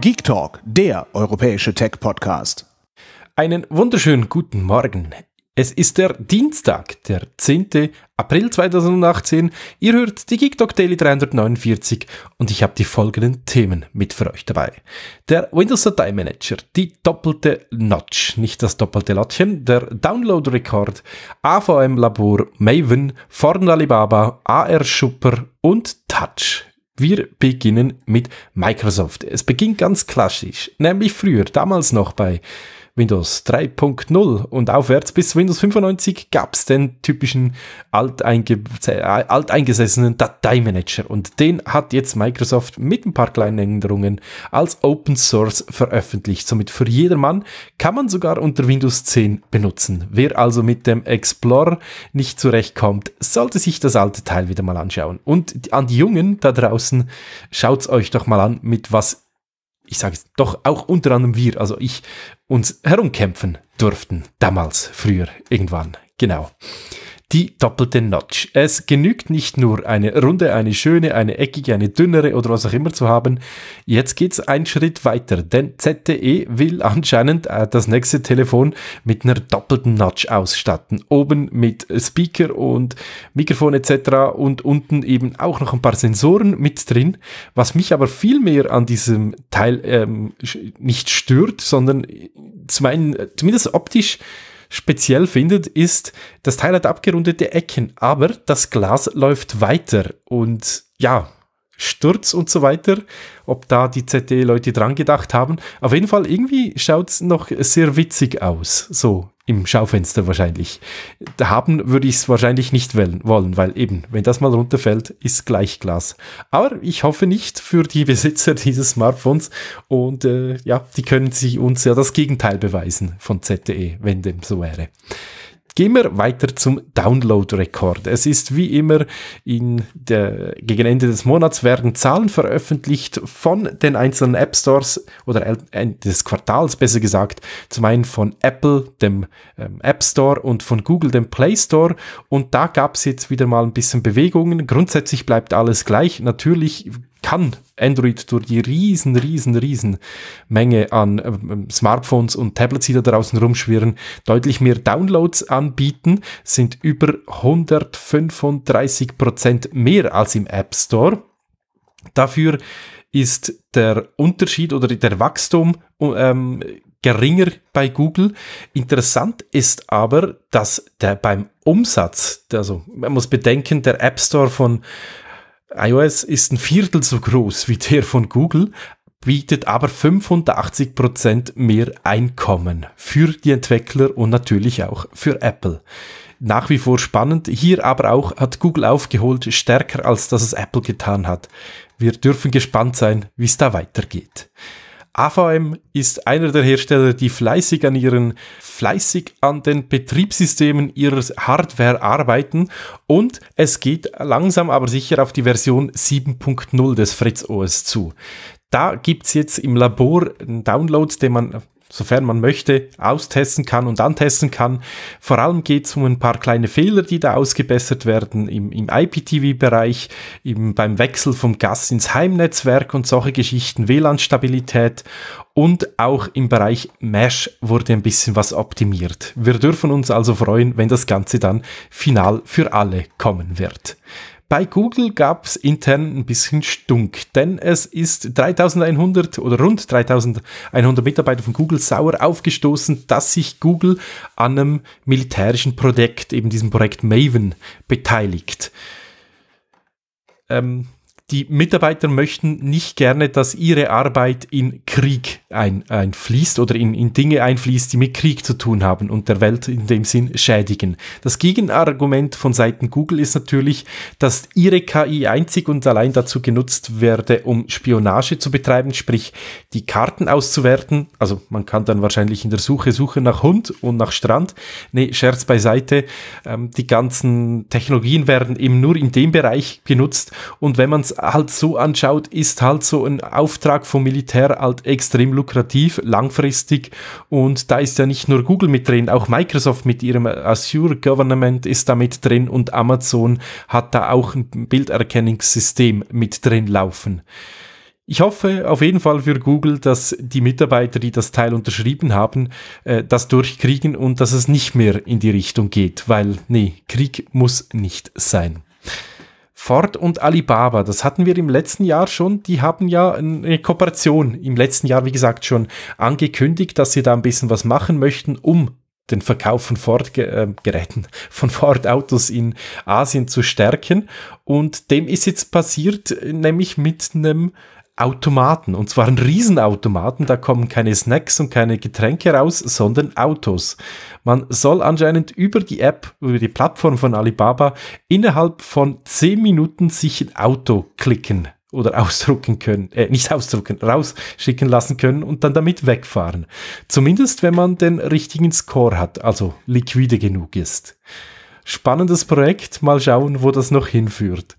Geek Talk, der europäische Tech-Podcast. Einen wunderschönen guten Morgen. Es ist der Dienstag, der 10. April 2018. Ihr hört die Geek Talk Daily 349 und ich habe die folgenden Themen mit für euch dabei. Der Windows Datei Manager, die doppelte Notch, nicht das doppelte Lottchen, der Download-Rekord, AVM-Labor, Maven, Forn Alibaba, AR-Schupper und Touch. Wir beginnen mit Microsoft. Es beginnt ganz klassisch, nämlich früher, damals noch bei Windows 3.0 und aufwärts bis Windows 95 gab es den typischen alteinge äh, alteingesessenen Dateimanager und den hat jetzt Microsoft mit ein paar kleinen Änderungen als Open Source veröffentlicht. Somit für jedermann kann man sogar unter Windows 10 benutzen. Wer also mit dem Explorer nicht zurechtkommt, sollte sich das alte Teil wieder mal anschauen. Und an die Jungen da draußen, schaut's euch doch mal an, mit was ich sage es doch auch unter anderem wir, also ich, uns herumkämpfen durften damals, früher, irgendwann. Genau die doppelte Notch. Es genügt nicht nur, eine runde, eine schöne, eine eckige, eine dünnere oder was auch immer zu haben. Jetzt geht es einen Schritt weiter, denn ZTE will anscheinend äh, das nächste Telefon mit einer doppelten Notch ausstatten. Oben mit Speaker und Mikrofon etc. und unten eben auch noch ein paar Sensoren mit drin. Was mich aber viel mehr an diesem Teil ähm, nicht stört, sondern zum einen, äh, zumindest optisch, speziell findet, ist, das Teil hat abgerundete Ecken, aber das Glas läuft weiter und ja, Sturz und so weiter, ob da die ZDE-Leute dran gedacht haben. Auf jeden Fall, irgendwie schaut es noch sehr witzig aus, so im Schaufenster wahrscheinlich. Da haben würde ich es wahrscheinlich nicht wollen, weil eben, wenn das mal runterfällt, ist gleich Glas. Aber ich hoffe nicht für die Besitzer dieses Smartphones und äh, ja, die können sich uns ja das Gegenteil beweisen von ZDE, wenn dem so wäre. Gehen wir weiter zum Download-Rekord. Es ist wie immer in der, gegen Ende des Monats werden Zahlen veröffentlicht von den einzelnen App Stores oder äh, des Quartals besser gesagt. Zum einen von Apple, dem ähm, App Store und von Google, dem Play Store. Und da gab es jetzt wieder mal ein bisschen Bewegungen. Grundsätzlich bleibt alles gleich. Natürlich kann Android durch die riesen, riesen, riesen Menge an ähm, Smartphones und Tablets, die da draußen rumschwirren, deutlich mehr Downloads anbieten, sind über 135 Prozent mehr als im App Store. Dafür ist der Unterschied oder der Wachstum ähm, geringer bei Google. Interessant ist aber, dass der beim Umsatz, also man muss bedenken, der App Store von iOS ist ein Viertel so groß wie der von Google, bietet aber 85% Prozent mehr Einkommen für die Entwickler und natürlich auch für Apple. Nach wie vor spannend, hier aber auch hat Google aufgeholt, stärker als das es Apple getan hat. Wir dürfen gespannt sein, wie es da weitergeht. AVM ist einer der Hersteller, die fleißig an ihren, fleißig an den Betriebssystemen ihrer Hardware arbeiten und es geht langsam aber sicher auf die Version 7.0 des Fritz OS zu. Da gibt's jetzt im Labor einen Download, den man sofern man möchte, austesten kann und antesten kann. Vor allem geht es um ein paar kleine Fehler, die da ausgebessert werden im, im IPTV-Bereich, beim Wechsel vom Gas ins Heimnetzwerk und solche Geschichten, WLAN-Stabilität und auch im Bereich Mesh wurde ein bisschen was optimiert. Wir dürfen uns also freuen, wenn das Ganze dann final für alle kommen wird. Bei Google gab es intern ein bisschen Stunk, denn es ist 3100 oder rund 3100 Mitarbeiter von Google sauer aufgestoßen, dass sich Google an einem militärischen Projekt, eben diesem Projekt Maven, beteiligt. Ähm, die Mitarbeiter möchten nicht gerne, dass ihre Arbeit in Krieg ein, einfließt oder in, in Dinge einfließt, die mit Krieg zu tun haben und der Welt in dem Sinn schädigen. Das Gegenargument von Seiten Google ist natürlich, dass ihre KI einzig und allein dazu genutzt werde, um Spionage zu betreiben, sprich die Karten auszuwerten. Also man kann dann wahrscheinlich in der Suche suchen nach Hund und nach Strand. Nee, Scherz beiseite. Ähm, die ganzen Technologien werden eben nur in dem Bereich genutzt und wenn man es halt so anschaut, ist halt so ein Auftrag vom Militär halt extrem lukrativ, langfristig und da ist ja nicht nur Google mit drin, auch Microsoft mit ihrem Azure Government ist da mit drin und Amazon hat da auch ein Bilderkennungssystem mit drin laufen. Ich hoffe auf jeden Fall für Google, dass die Mitarbeiter, die das Teil unterschrieben haben, äh, das durchkriegen und dass es nicht mehr in die Richtung geht, weil nee, Krieg muss nicht sein. Ford und Alibaba, das hatten wir im letzten Jahr schon, die haben ja eine Kooperation im letzten Jahr, wie gesagt, schon angekündigt, dass sie da ein bisschen was machen möchten, um den Verkauf von Ford-Geräten, äh, von Ford-Autos in Asien zu stärken. Und dem ist jetzt passiert, nämlich mit einem Automaten. Und zwar ein Riesenautomaten. Da kommen keine Snacks und keine Getränke raus, sondern Autos. Man soll anscheinend über die App, über die Plattform von Alibaba innerhalb von 10 Minuten sich ein Auto klicken oder ausdrucken können, äh, nicht ausdrucken, rausschicken lassen können und dann damit wegfahren. Zumindest wenn man den richtigen Score hat, also liquide genug ist. Spannendes Projekt, mal schauen, wo das noch hinführt.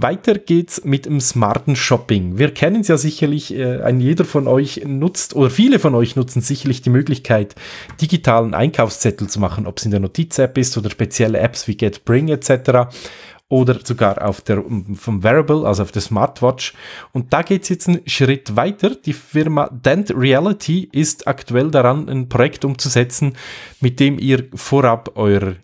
Weiter geht's mit dem smarten Shopping. Wir kennen es ja sicherlich, äh, ein jeder von euch nutzt oder viele von euch nutzen sicherlich die Möglichkeit, digitalen Einkaufszettel zu machen, ob es in der Notiz-App ist oder spezielle Apps wie GetBring etc. oder sogar auf der, vom Wearable, also auf der Smartwatch. Und da geht's jetzt einen Schritt weiter. Die Firma Dent Reality ist aktuell daran, ein Projekt umzusetzen, mit dem ihr vorab eure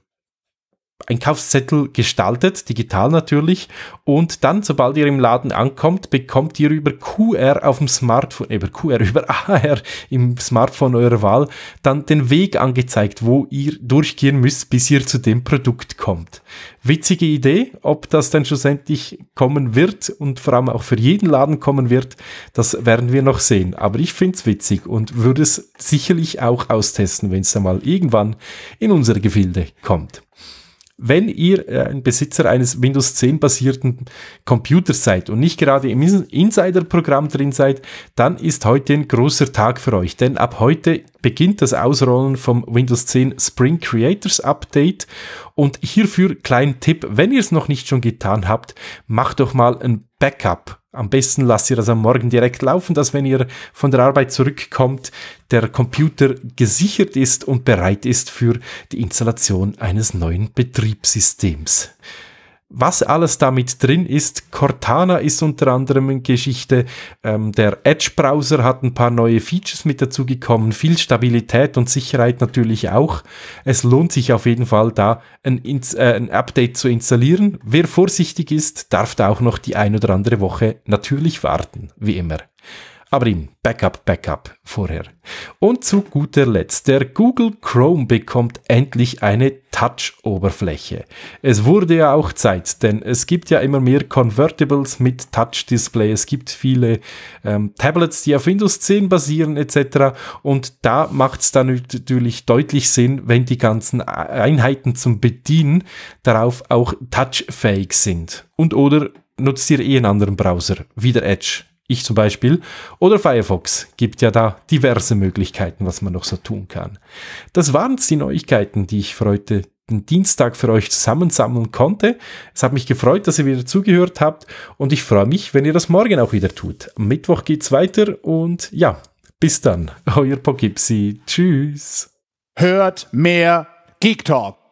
Einkaufszettel gestaltet, digital natürlich. Und dann, sobald ihr im Laden ankommt, bekommt ihr über QR auf dem Smartphone, über QR, über AR im Smartphone eurer Wahl, dann den Weg angezeigt, wo ihr durchgehen müsst, bis ihr zu dem Produkt kommt. Witzige Idee, ob das dann schlussendlich kommen wird und vor allem auch für jeden Laden kommen wird, das werden wir noch sehen. Aber ich finde es witzig und würde es sicherlich auch austesten, wenn es dann mal irgendwann in unsere Gefilde kommt wenn ihr äh, ein Besitzer eines Windows 10 basierten Computers seid und nicht gerade im Insider-Programm drin seid, dann ist heute ein großer Tag für euch, denn ab heute beginnt das Ausrollen vom Windows 10 Spring Creators Update und hierfür kleinen Tipp, wenn ihr es noch nicht schon getan habt, macht doch mal ein Backup. Am besten lasst ihr das am Morgen direkt laufen, dass wenn ihr von der Arbeit zurückkommt, der Computer gesichert ist und bereit ist für die Installation eines neuen Betriebssystems was alles damit drin ist. Cortana ist unter anderem eine Geschichte. Ähm, der Edge-Browser hat ein paar neue Features mit dazu gekommen. Viel Stabilität und Sicherheit natürlich auch. Es lohnt sich auf jeden Fall, da ein, äh, ein Update zu installieren. Wer vorsichtig ist, darf da auch noch die ein oder andere Woche natürlich warten, wie immer aber im Backup, Backup vorher. Und zu guter Letzt, der Google Chrome bekommt endlich eine Touch-Oberfläche. Es wurde ja auch Zeit, denn es gibt ja immer mehr Convertibles mit Touch-Display, es gibt viele ähm, Tablets, die auf Windows 10 basieren etc. Und da macht es dann natürlich deutlich Sinn, wenn die ganzen Einheiten zum Bedienen darauf auch touchfähig sind. Und oder nutzt ihr eh einen anderen Browser, wie der Edge ich zum Beispiel, oder Firefox gibt ja da diverse Möglichkeiten, was man noch so tun kann. Das waren die Neuigkeiten, die ich für heute den Dienstag für euch zusammensammeln konnte. Es hat mich gefreut, dass ihr wieder zugehört habt und ich freue mich, wenn ihr das morgen auch wieder tut. Am Mittwoch geht's weiter und ja, bis dann. Euer Pogipsi. Tschüss. Hört mehr Geek Talk.